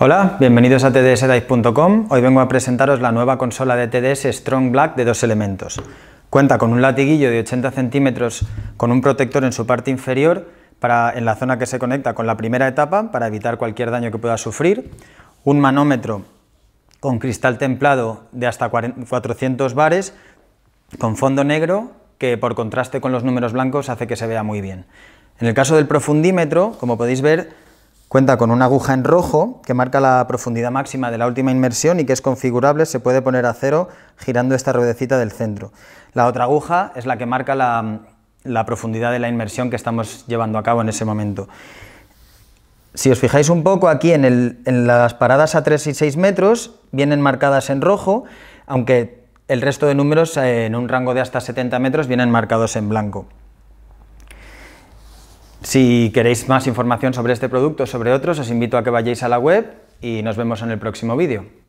Hola, bienvenidos a TDSDIVE.com Hoy vengo a presentaros la nueva consola de TDS Strong Black de dos elementos. Cuenta con un latiguillo de 80 centímetros con un protector en su parte inferior para, en la zona que se conecta con la primera etapa para evitar cualquier daño que pueda sufrir, un manómetro con cristal templado de hasta 400 bares con fondo negro que por contraste con los números blancos hace que se vea muy bien. En el caso del profundímetro, como podéis ver, Cuenta con una aguja en rojo que marca la profundidad máxima de la última inmersión y que es configurable, se puede poner a cero girando esta ruedecita del centro. La otra aguja es la que marca la, profundidad de la inmersión que estamos llevando a cabo en ese momento. Si os fijáis un poco aquí en, en las paradas a 3 y 6 metros, vienen marcadas en rojo, aunque el resto de números eh, en un rango de hasta 70 metros vienen marcados en blanco. Si queréis más información sobre este producto o sobre otros, os invito a que vayáis a la web y nos vemos en el próximo vídeo.